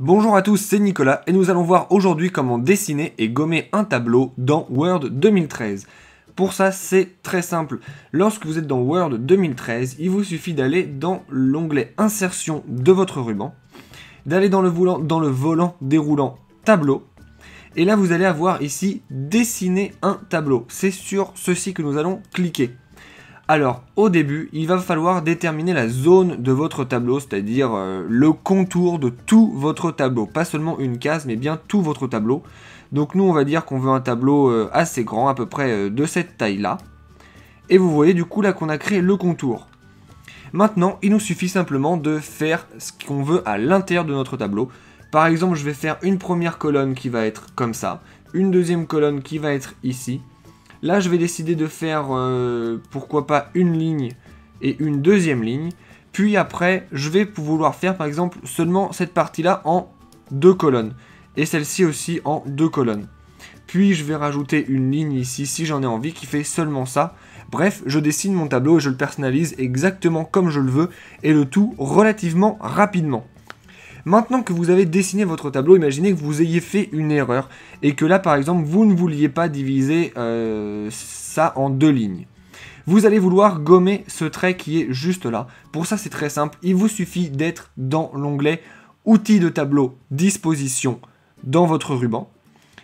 Bonjour à tous, c'est Nicolas et nous allons voir aujourd'hui comment dessiner et gommer un tableau dans Word 2013. Pour ça, c'est très simple. Lorsque vous êtes dans Word 2013, il vous suffit d'aller dans l'onglet Insertion de votre ruban, d'aller dans, dans le volant déroulant Tableau, et là vous allez avoir ici Dessiner un tableau. C'est sur ceci que nous allons cliquer. Alors, au début, il va falloir déterminer la zone de votre tableau, c'est-à-dire euh, le contour de tout votre tableau. Pas seulement une case, mais bien tout votre tableau. Donc nous, on va dire qu'on veut un tableau euh, assez grand, à peu près euh, de cette taille-là. Et vous voyez du coup là qu'on a créé le contour. Maintenant, il nous suffit simplement de faire ce qu'on veut à l'intérieur de notre tableau. Par exemple, je vais faire une première colonne qui va être comme ça, une deuxième colonne qui va être ici, Là, je vais décider de faire, euh, pourquoi pas, une ligne et une deuxième ligne. Puis après, je vais vouloir faire, par exemple, seulement cette partie-là en deux colonnes. Et celle-ci aussi en deux colonnes. Puis je vais rajouter une ligne ici, si j'en ai envie, qui fait seulement ça. Bref, je dessine mon tableau et je le personnalise exactement comme je le veux. Et le tout relativement rapidement. Maintenant que vous avez dessiné votre tableau, imaginez que vous ayez fait une erreur et que là, par exemple, vous ne vouliez pas diviser euh, ça en deux lignes. Vous allez vouloir gommer ce trait qui est juste là. Pour ça, c'est très simple. Il vous suffit d'être dans l'onglet Outils de tableau, Disposition dans votre ruban.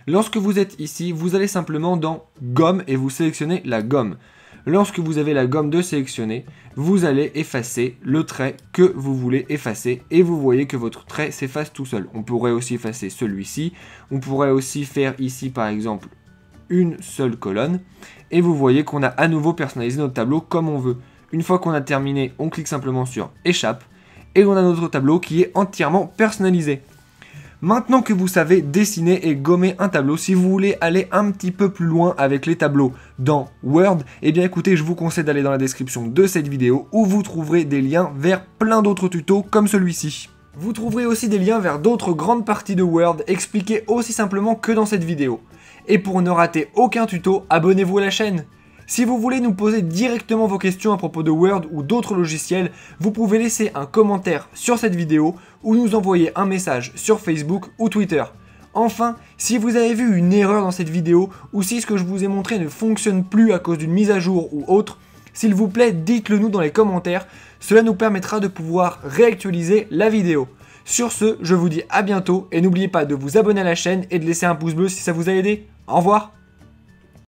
Lorsque vous êtes ici, vous allez simplement dans Gomme et vous sélectionnez la gomme lorsque vous avez la gomme de sélectionner, vous allez effacer le trait que vous voulez effacer et vous voyez que votre trait s'efface tout seul. On pourrait aussi effacer celui-ci, on pourrait aussi faire ici par exemple une seule colonne et vous voyez qu'on a à nouveau personnalisé notre tableau comme on veut. Une fois qu'on a terminé, on clique simplement sur échappe et on a notre tableau qui est entièrement personnalisé. Maintenant que vous savez dessiner et gommer un tableau, si vous voulez aller un petit peu plus loin avec les tableaux dans Word, eh bien écoutez, je vous conseille d'aller dans la description de cette vidéo où vous trouverez des liens vers plein d'autres tutos comme celui-ci. Vous trouverez aussi des liens vers d'autres grandes parties de Word expliquées aussi simplement que dans cette vidéo. Et pour ne rater aucun tuto, abonnez-vous à la chaîne si vous voulez nous poser directement vos questions à propos de Word ou d'autres logiciels, vous pouvez laisser un commentaire sur cette vidéo ou nous envoyer un message sur Facebook ou Twitter. Enfin, si vous avez vu une erreur dans cette vidéo ou si ce que je vous ai montré ne fonctionne plus à cause d'une mise à jour ou autre, s'il vous plaît, dites-le nous dans les commentaires, cela nous permettra de pouvoir réactualiser la vidéo. Sur ce, je vous dis à bientôt et n'oubliez pas de vous abonner à la chaîne et de laisser un pouce bleu si ça vous a aidé. Au revoir